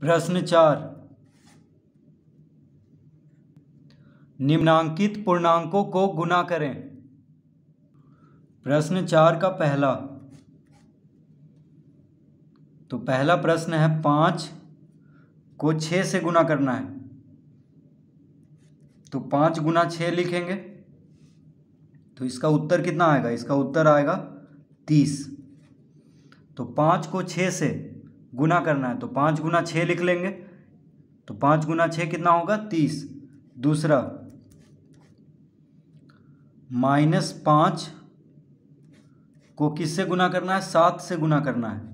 प्रश्न चार निम्नांकित पूर्णांकों को गुना करें प्रश्न चार का पहला तो पहला प्रश्न है पांच को छह से गुना करना है तो पांच गुना छह लिखेंगे तो इसका उत्तर कितना आएगा इसका उत्तर आएगा तीस तो पांच को छ से गुना करना है तो पाँच गुना छः लिख लेंगे तो पाँच गुना छः कितना होगा तीस दूसरा माइनस पाँच को किससे गुना करना है सात से गुना करना है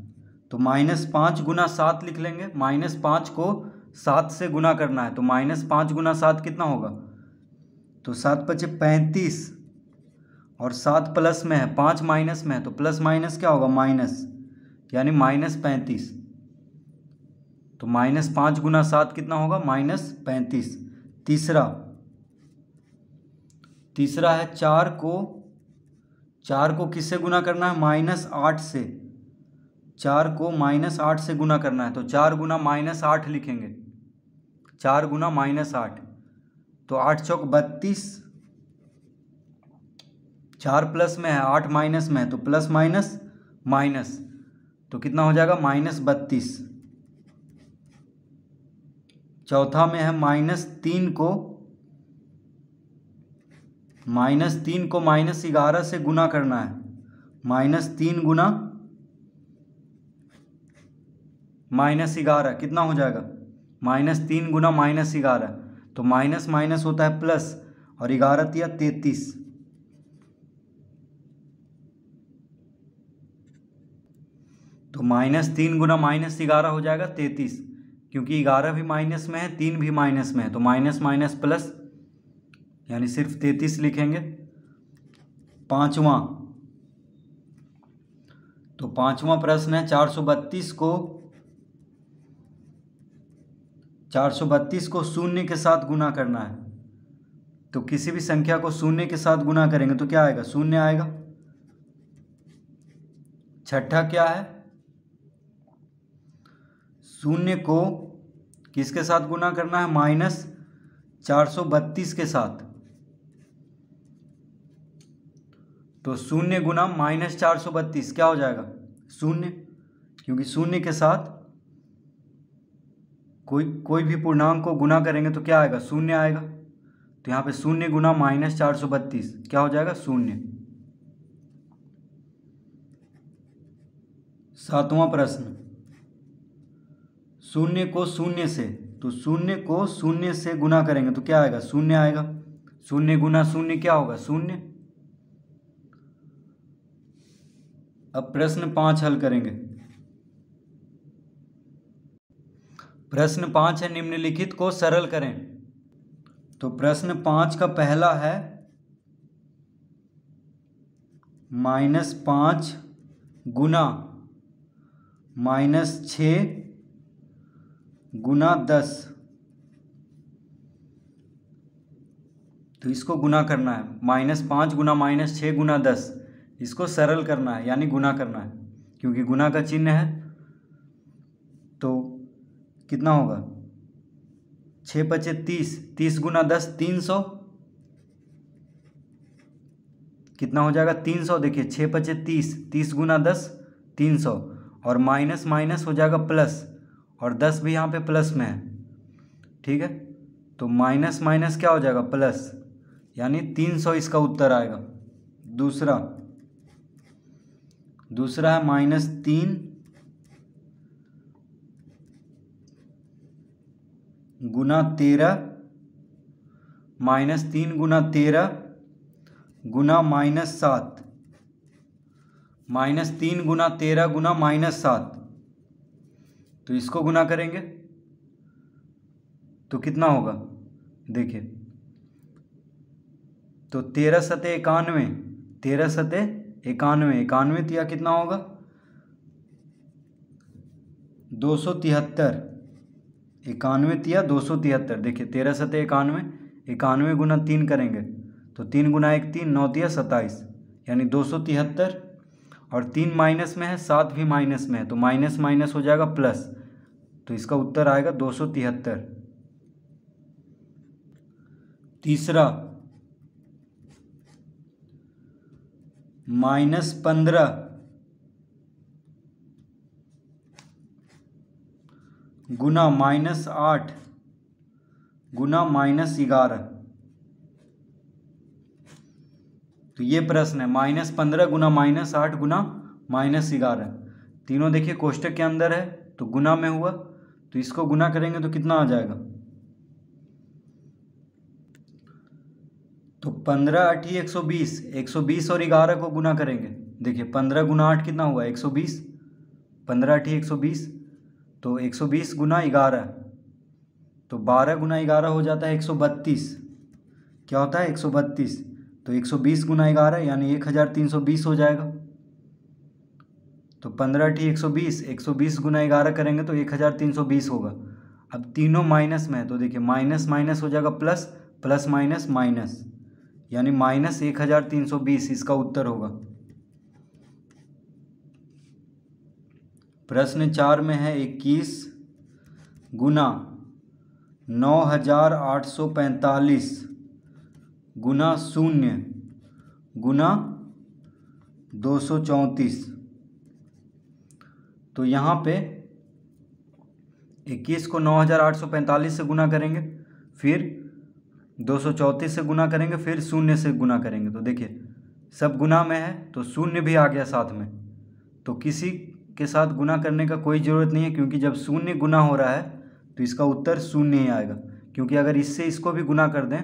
तो माइनस पाँच गुना सात लिख लेंगे माइनस पाँच को सात से गुना करना है तो माइनस पाँच गुना सात कितना होगा तो सात पचे पैंतीस और सात प्लस में है पाँच माइनस में है तो प्लस माइनस क्या होगा माइनस यानी माइनस पैंतीस तो माइनस पाँच गुना सात कितना होगा माइनस पैंतीस तीसरा तीसरा है चार को चार को किससे गुना करना है माइनस आठ से चार को माइनस आठ से गुना करना है तो चार गुना माइनस आठ लिखेंगे चार गुना माइनस आठ तो आठ चौक बत्तीस चार प्लस में है आठ माइनस में है तो प्लस माइनस माइनस तो कितना हो जाएगा माइनस बत्तीस चौथा में है माइनस तीन को माइनस तीन को माइनस ग्यारह से गुना करना है माइनस तीन गुना माइनस ग्यारह कितना हो जाएगा माइनस तीन गुना माइनस ग्यारह तो माइनस माइनस होता है प्लस और ग्यारह या तैतीस तो माइनस तीन गुना माइनस ग्यारह हो जाएगा तैतीस क्योंकि ग्यारह भी माइनस में है तीन भी माइनस में है तो माइनस माइनस प्लस यानी सिर्फ तैतीस लिखेंगे पांचवा तो पांचवा प्रश्न है चार सौ बत्तीस को चार सौ बत्तीस को शून्य के साथ गुना करना है तो किसी भी संख्या को शून्य के साथ गुना करेंगे तो क्या आएगा शून्य आएगा छठा क्या है शून्य को किसके साथ गुना करना है माइनस चार सौ बत्तीस के साथ तो शून्य गुना माइनस चार सौ बत्तीस क्या हो जाएगा शून्य क्योंकि शून्य के साथ कोई कोई भी पूर्णांक को गुना करेंगे तो क्या आएगा शून्य आएगा तो यहाँ पे शून्य गुना माइनस चार सौ बत्तीस क्या हो जाएगा शून्य सातवां प्रश्न शून्य को शून्य से तो शून्य को शून्य से गुना करेंगे तो क्या आएगा शून्य आएगा शून्य गुना शून्य क्या होगा शून्य अब प्रश्न पांच हल करेंगे प्रश्न पांच है निम्नलिखित को सरल करें तो प्रश्न पांच का पहला है माइनस पांच गुना माइनस छ गुना दस तो इसको गुना करना है माइनस पाँच गुना माइनस छः गुना दस इसको सरल करना है यानी गुना करना है क्योंकि गुना का चिन्ह है तो कितना होगा छः पचे तीस तीस गुना दस तीन सौ कितना हो जाएगा तीन सौ देखिए छः पचे तीस तीस गुना दस तीन सौ और माइनस माइनस हो जाएगा प्लस और दस भी यहाँ पे प्लस में है ठीक है तो माइनस माइनस क्या हो जाएगा प्लस यानी तीन सौ इसका उत्तर आएगा दूसरा दूसरा है माइनस तीन गुना तेरह माइनस तीन गुना तेरह गुना माइनस सात माइनस तीन गुना तेरह गुना माइनस सात तो इसको गुना करेंगे तो कितना होगा देखिए तो तेरह सतह इक्यानवे तेरह सतह इक्यानवे इक्यानवे तिया कितना होगा दो सौ तिहत्तर इक्यानवे तिया दो सौ तिहत्तर देखिए तेरह सतह इक्यानवे इक्यानवे गुना तीन करेंगे तो तीन गुना एक तीन नौ तिया सत्ताईस यानी दो सौ तिहत्तर और तीन माइनस में है सात भी माइनस में है तो माइनस माइनस हो जाएगा प्लस तो इसका उत्तर आएगा दो सौ तिहत्तर तीसरा माइनस पंद्रह गुना माइनस आठ गुना माइनस ग्यारह तो ये प्रश्न है माइनस पंद्रह गुना माइनस आठ गुना माइनस ग्यारह तीनों देखिए कोष्टक के अंदर है तो गुना में हुआ तो इसको गुना करेंगे तो कितना आ जाएगा तो पंद्रह अठी एक सौ बीस एक सौ बीस और ग्यारह को गुना करेंगे देखिए पंद्रह गुना आठ कितना हुआ एक सौ बीस पंद्रह अठी एक सौ बीस तो एक सौ बीस गुना ग्यारह तो बारह गुना ग्यारह हो जाता है एक सौ बत्तीस क्या होता है एक सौ बत्तीस तो 120 सौ बीस गुना ग्यारह यानी एक हज़ार तीन सौ बीस हो जाएगा तो पंद्रह ठी एक सौ बीस एक सौ बीस गुना ग्यारह करेंगे तो एक हज़ार तीन सौ बीस होगा अब तीनों माइनस में है तो देखिए माइनस माइनस हो जाएगा प्लस प्लस माइनस माइनस यानी माइनस एक हज़ार तीन सौ बीस इसका उत्तर होगा प्रश्न चार में है इक्कीस गुना नौ हज़ार आठ सौ पैंतालीस गुना शून्य गुना दो सौ चौंतीस तो यहाँ पे इक्कीस को नौ हज़ार आठ सौ पैंतालीस से गुना करेंगे फिर दो सौ चौंतीस से गुना करेंगे फिर शून्य से गुना करेंगे तो देखिए सब गुना में है तो शून्य भी आ गया साथ में तो किसी के साथ गुना करने का कोई ज़रूरत नहीं है क्योंकि जब शून्य गुना हो रहा है तो इसका उत्तर शून्य ही आएगा क्योंकि अगर इससे इसको भी गुना कर दें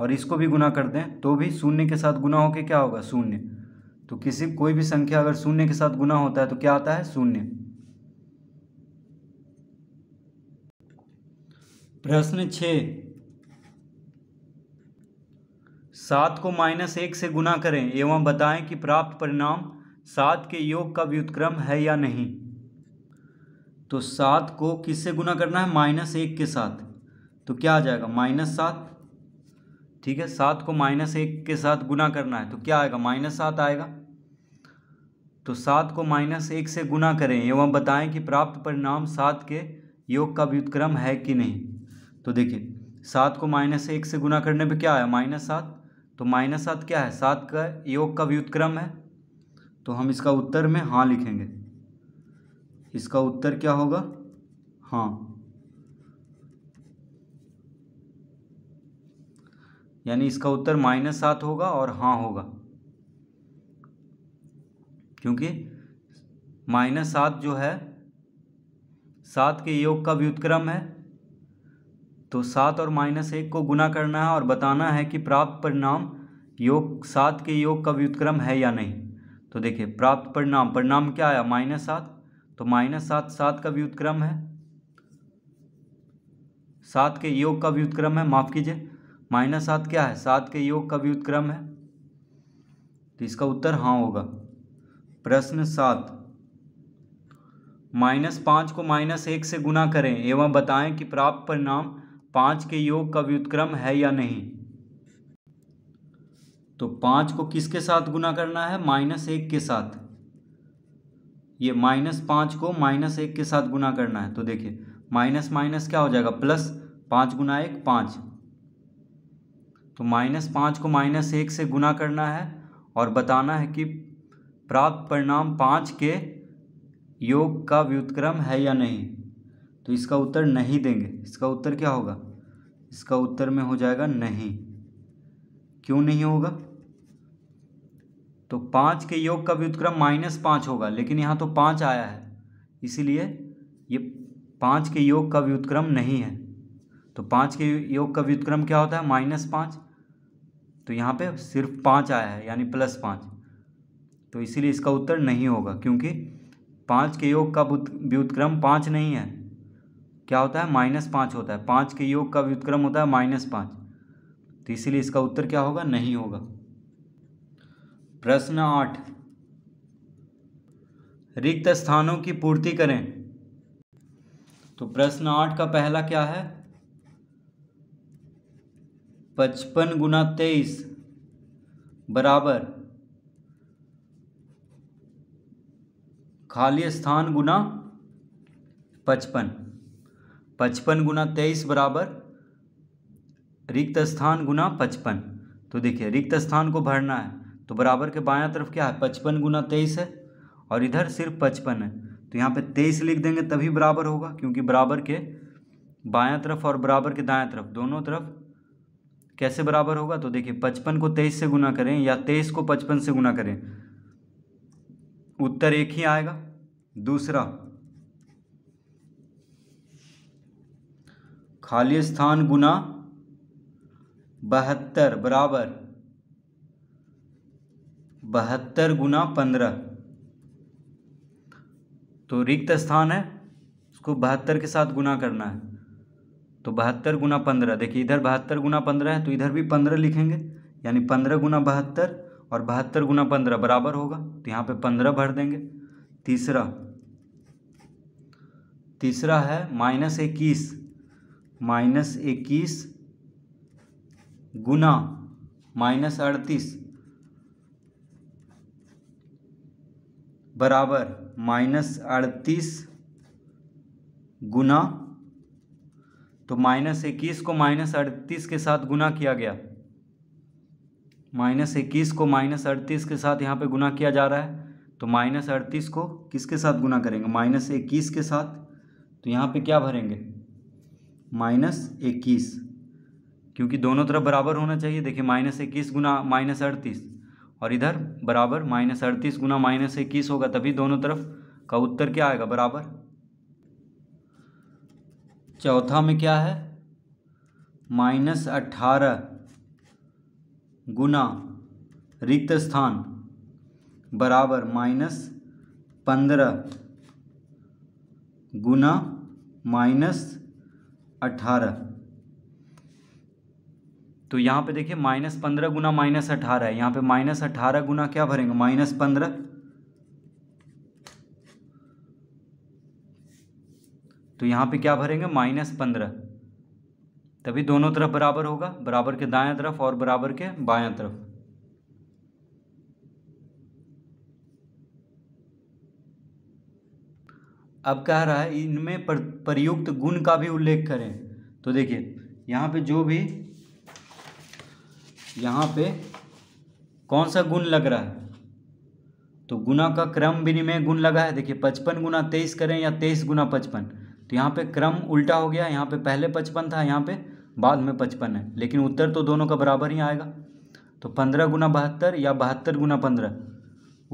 और इसको भी गुना कर दें तो भी शून्य के साथ गुना होकर क्या होगा शून्य तो किसी कोई भी संख्या अगर शून्य के साथ गुना होता है तो क्या आता है शून्य प्रश्न छ सात को माइनस एक से गुना करें एवं बताएं कि प्राप्त परिणाम सात के योग का व्युतक्रम है या नहीं तो सात को किससे गुना करना है माइनस एक के साथ तो क्या आ जाएगा माइनस सात ठीक है सात को माइनस एक के साथ गुना करना है तो क्या आएगा माइनस सात आएगा तो सात को माइनस एक से गुना करें एवं बताएं कि प्राप्त परिणाम सात के योग का व्युतक्रम है कि नहीं तो देखिए सात को माइनस एक से गुना करने पे क्या आया माइनस सात तो माइनस सात क्या है सात का योग का व्युतक्रम है तो हम इसका उत्तर में हाँ लिखेंगे इसका उत्तर क्या होगा हाँ यानी इसका उत्तर माइनस सात होगा और हाँ होगा क्योंकि माइनस सात जो है सात के योग का व्युतक्रम है तो सात और माइनस एक को गुना करना है और बताना है कि प्राप्त परिणाम योग सात के योग का व्युतक्रम है या नहीं तो देखिए प्राप्त परिणाम परिणाम क्या आया माइनस सात तो माइनस सात सात का व्युतक्रम है सात के योग का व्युतक्रम है माफ़ कीजिए माइनस सात क्या है सात के योग का व्युतक्रम है तो इसका उत्तर हाँ होगा प्रश्न सात माइनस पाँच को माइनस एक से गुना करें एवं बताएं कि प्राप्त परिणाम पाँच के योग का व्युतक्रम है या नहीं तो पाँच को किसके साथ गुना करना है माइनस एक के साथ ये माइनस पाँच को माइनस एक के साथ गुना करना है तो देखिए माइनस माइनस क्या हो जाएगा प्लस पाँच गुना एक पाँच तो माइनस पाँच को माइनस एक से गुना करना है और बताना है कि प्राप्त परिणाम पाँच के योग का व्युतक्रम है या नहीं तो इसका उत्तर नहीं देंगे इसका उत्तर क्या होगा इसका उत्तर में हो जाएगा नहीं क्यों नहीं होगा तो पाँच के योग का व्युतक्रम माइनस पाँच होगा लेकिन यहाँ तो पाँच आया है इसीलिए ये पाँच के योग का व्युतक्रम नहीं है तो पाँच के योग का व्युतक्रम क्या होता है माइनस पाँच तो यहाँ पे सिर्फ पाँच आया है यानी प्लस पाँच तो इसीलिए इसका उत्तर नहीं होगा क्योंकि पाँच के योग का व्युतक्रम पाँच नहीं है क्या होता है माइनस पाँच होता है पाँच के योग का व्युतक्रम होता है माइनस पाँच तो इसीलिए इसका उत्तर क्या होगा नहीं होगा प्रश्न आठ रिक्त स्थानों की पूर्ति करें तो प्रश्न आठ का पहला क्या है पचपन गुना तेईस बराबर खाली स्थान गुना पचपन पचपन गुना तेईस बराबर रिक्त स्थान गुना पचपन तो देखिए रिक्त स्थान को भरना है तो बराबर के बायां तरफ क्या है पचपन गुना तेईस है और इधर सिर्फ पचपन है तो यहाँ पे तेईस लिख देंगे तभी बराबर होगा क्योंकि बराबर के बायां तरफ और बराबर के दायां तरफ दोनों तरफ कैसे बराबर होगा तो देखिए पचपन को तेईस से गुना करें या तेईस को पचपन से गुना करें उत्तर एक ही आएगा दूसरा खाली स्थान गुना बहत्तर बराबर बहत्तर गुना पंद्रह तो रिक्त स्थान है उसको बहत्तर के साथ गुना करना है तो बहत्तर गुना पंद्रह देखिए इधर बहत्तर गुना पंद्रह है तो इधर भी पंद्रह लिखेंगे यानी पंद्रह गुना बहत्तर और बहत्तर गुना पंद्रह बराबर होगा तो यहाँ पे पंद्रह भर देंगे तीसरा तीसरा है माइनस इक्कीस माइनस इक्कीस गुना माइनस अड़तीस बराबर माइनस अड़तीस गुना तो माइनस इक्कीस को माइनस अड़तीस के साथ गुना किया गया माइनस इक्कीस को माइनस अड़तीस के साथ यहाँ पे गुना किया जा रहा है तो माइनस अड़तीस को किसके साथ गुना करेंगे माइनस इक्कीस के साथ तो यहाँ पे क्या भरेंगे माइनस इक्कीस क्योंकि दोनों तरफ बराबर होना चाहिए देखिए माइनस इक्कीस गुना माइनस अड़तीस और इधर बराबर माइनस अड़तीस गुना माइनस इक्कीस होगा तभी दोनों तरफ का उत्तर क्या आएगा बराबर चौथा में क्या है माइनस अट्ठारह गुना रिक्त स्थान बराबर माइनस पंद्रह गुना माइनस अट्ठारह तो यहाँ पे देखिए माइनस पंद्रह गुना माइनस अट्ठारह है यहाँ पे माइनस अट्ठारह गुना क्या भरेंगे माइनस पंद्रह तो यहाँ पे क्या भरेंगे माइनस पंद्रह तभी दोनों तरफ बराबर होगा बराबर के दाएं तरफ और बराबर के बायां तरफ अब कह रहा है इनमें पर, प्रयुक्त गुण का भी उल्लेख करें तो देखिए यहाँ पे जो भी यहाँ पे कौन सा गुण लग रहा है तो गुना का क्रम विनिमय गुण लगा है देखिए पचपन गुना तेईस करें या तेईस गुना पचपन तो यहाँ पे क्रम उल्टा हो गया यहाँ पे पहले पचपन था यहाँ पे बाद में पचपन है लेकिन उत्तर तो दोनों का बराबर ही आएगा तो पंद्रह गुना बहत्तर या बहत्तर गुना पंद्रह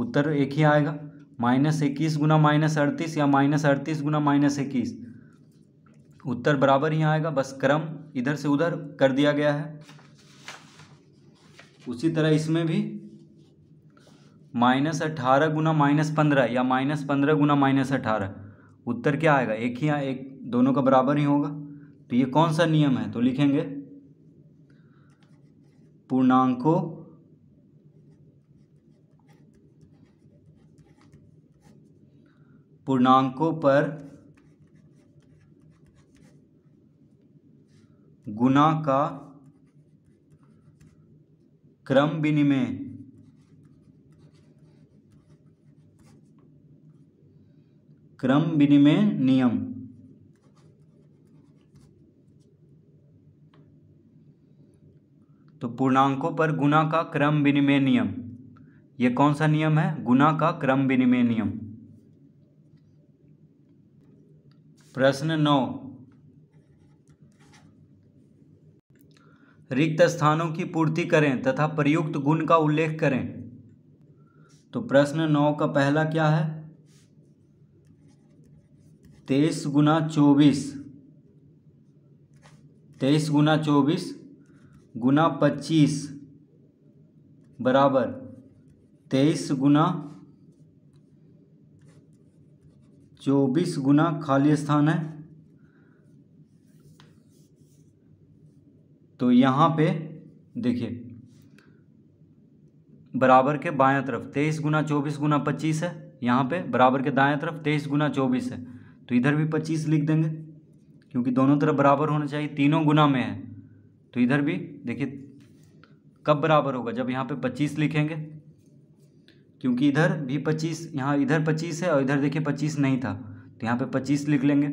उत्तर एक ही आएगा माइनस इक्कीस गुना माइनस अड़तीस या माइनस अड़तीस गुना माइनस इक्कीस उत्तर बराबर ही आएगा बस क्रम इधर से उधर कर दिया गया है उसी तरह इसमें भी माइनस अट्ठारह गुना माइनस पंद्रह या माइनस पंद्रह गुना माइनस अट्ठारह उत्तर क्या आएगा एक ही एक दोनों का बराबर ही होगा तो ये कौन सा नियम है तो लिखेंगे पूर्णांकों पूर्णांकों पर गुना का क्रम विनिमय क्रम विनिमय नियम तो पूर्णांकों पर गुना का क्रम विनिमय नियम ये कौन सा नियम है गुना का क्रम विनिमय नियम प्रश्न नौ रिक्त स्थानों की पूर्ति करें तथा प्रयुक्त गुण का उल्लेख करें तो प्रश्न नौ का पहला क्या है तेईस गुना चौबीस तेईस गुना चौबीस गुना पच्चीस बराबर तेईस गुना चौबीस गुना खाली स्थान है तो यहाँ पे देखिए बराबर के बायां तरफ तेईस गुना चौबीस गुना पच्चीस है यहाँ पे बराबर के दाएं तरफ तेईस गुना चौबीस है तो इधर भी पच्चीस लिख देंगे क्योंकि दोनों तरफ बराबर होना चाहिए तीनों गुना में है तो इधर भी देखिए कब बराबर होगा जब यहाँ पे पच्चीस लिखेंगे क्योंकि इधर भी पच्चीस यहाँ इधर पच्चीस है और इधर देखिए पच्चीस नहीं था तो यहाँ पे पच्चीस लिख लेंगे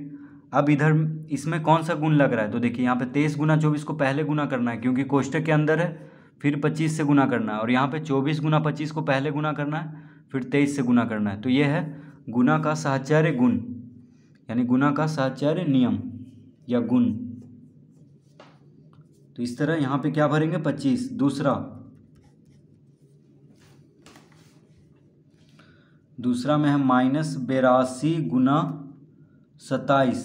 अब इधर इसमें कौन सा गुण लग रहा है तो देखिए यहाँ पे तेईस गुना चौबीस को पहले गुना करना है क्योंकि कोष्टक के अंदर है फिर पच्चीस से गुना करना है और यहाँ पर चौबीस गुना पच्चीस को पहले गुना करना है फिर तेईस से गुना करना है तो ये है गुना का साहचार्य गुण यानी गुना का साचार्य नियम या गुण तो इस तरह यहां पे क्या भरेंगे पच्चीस दूसरा दूसरा में है माइनस बेरासी गुना सताइस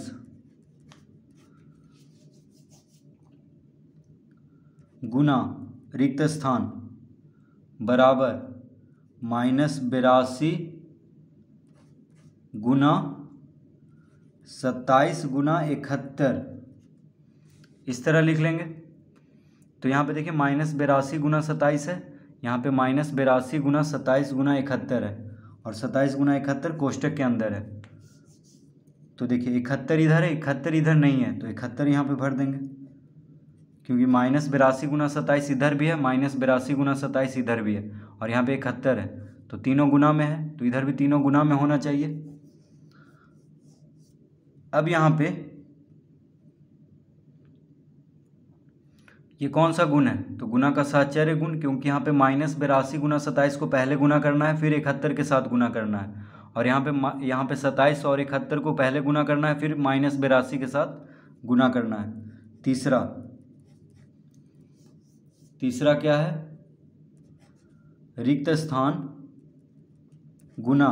गुना रिक्त स्थान बराबर माइनस बेरासी गुना सत्ताईस गुना इकहत्तर इस तरह लिख लेंगे तो यहाँ पे देखिए माइनस बेरासी गुना सत्ताईस है यहाँ पे माइनस बेरासी गुना सत्ताईस गुना इकहत्तर है और सत्ताईस गुना इकहत्तर कोष्टक के अंदर है तो देखिए इकहत्तर इधर है इकहत्तर इधर नहीं है तो इकहत्तर यहाँ पे भर देंगे क्योंकि माइनस बेरासी गुना सत्ताईस इधर भी है माइनस बेरासी गुना सत्ताईस इधर भी है और यहाँ पे इकहत्तर है तो तीनों गुना में है तो इधर भी तीनों गुना में होना चाहिए अब यहाँ पे ये कौन सा गुण है तो गुना का साचार्य गुण क्योंकि यहाँ पे माइनस बेरासी गुना सत्ताईस को पहले गुना करना है फिर इकहत्तर के साथ गुना करना है और यहाँ पे यहाँ पे सत्ताईस और इकहत्तर को पहले गुना करना है फिर माइनस बेरासी के साथ गुना करना है तीसरा तीसरा क्या है रिक्त स्थान गुना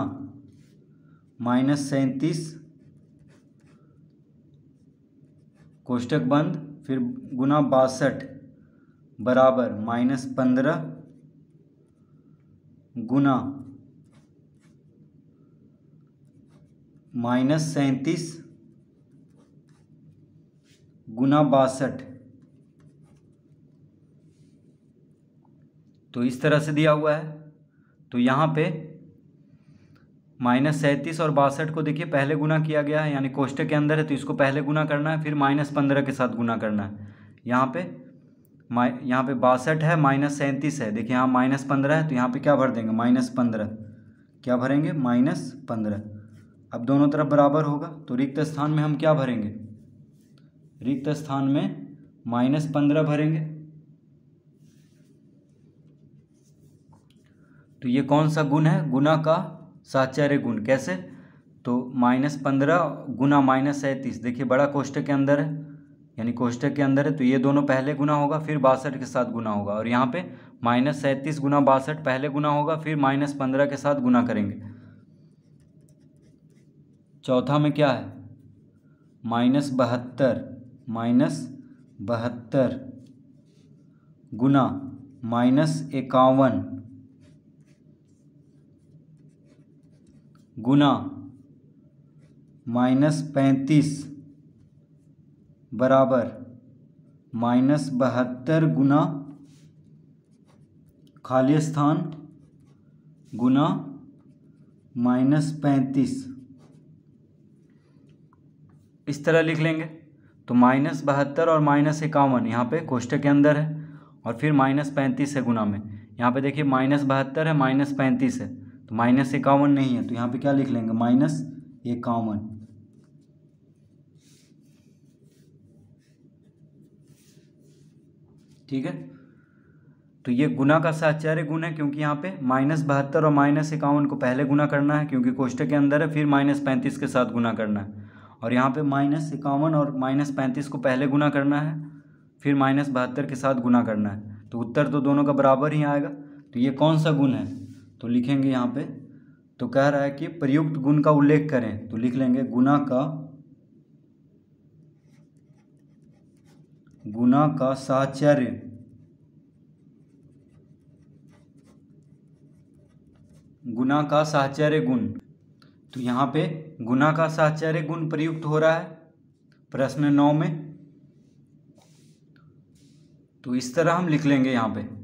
माइनस सैंतीस कोष्टक बंद फिर गुना बासठ बराबर माइनस पंद्रह गुना माइनस सैंतीस गुना बासठ तो इस तरह से दिया हुआ है तो यहाँ पे माइनस सैंतीस और बासठ को देखिए पहले गुना किया गया है यानी कोष्टक के अंदर है तो इसको पहले गुना करना है फिर माइनस पंद्रह के साथ गुना करना है यहाँ पे माइ यहाँ पे बासठ है माइनस सैंतीस है देखिए यहाँ माइनस पंद्रह है तो यहाँ पे क्या भर देंगे माइनस पंद्रह क्या भरेंगे माइनस पंद्रह अब दोनों तरफ बराबर होगा तो रिक्त स्थान में हम क्या भरेंगे रिक्त स्थान में माइनस पंद्रह भरेंगे तो ये कौन सा गुण है गुना का साचार्य गुण कैसे तो माइनस पंद्रह गुना माइनस सैंतीस देखिए बड़ा कोष्टक के अंदर है यानी कोष्टक के अंदर है तो ये दोनों पहले गुना होगा फिर बासठ के साथ गुना होगा और यहाँ पे माइनस सैंतीस गुना बासठ पहले गुना होगा फिर माइनस पंद्रह के साथ गुना करेंगे चौथा में क्या है माइनस बहत्तर माइनस बहत्तर गुना माइनस इक्यावन गुना माइनस पैंतीस बराबर माइनस बहत्तर गुना खाली स्थान गुना माइनस पैंतीस इस तरह लिख लेंगे तो माइनस बहत्तर और माइनस इक्यावन यहाँ पे कोष्ठक के अंदर है और फिर माइनस पैंतीस है गुना में यहाँ पे देखिए माइनस बहत्तर है माइनस पैंतीस है तो माइनस इक्यावन नहीं है तो यहाँ पे क्या लिख लेंगे माइनस इक्यावन ठीक है तो ये गुना का साचार्य गुण है क्योंकि यहाँ पे माइनस बहत्तर और माइनस इक्यावन को पहले गुना करना है क्योंकि कोष्टक के अंदर है फिर माइनस पैंतीस के साथ गुना करना है और यहाँ पे माइनस इक्यावन और माइनस पैंतीस को पहले गुना करना है फिर माइनस बहत्तर के साथ गुना करना है तो उत्तर तो दोनों का बराबर ही आएगा तो ये कौन सा गुण है तो लिखेंगे यहाँ पे तो कह रहा है कि प्रयुक्त गुण का उल्लेख करें तो लिख लेंगे गुना का गुना का साहचर्य गुना का साहचर्य गुण तो यहाँ पे गुना का साहचर्य गुण प्रयुक्त हो रहा है प्रश्न नौ में तो इस तरह हम लिख लेंगे यहाँ पे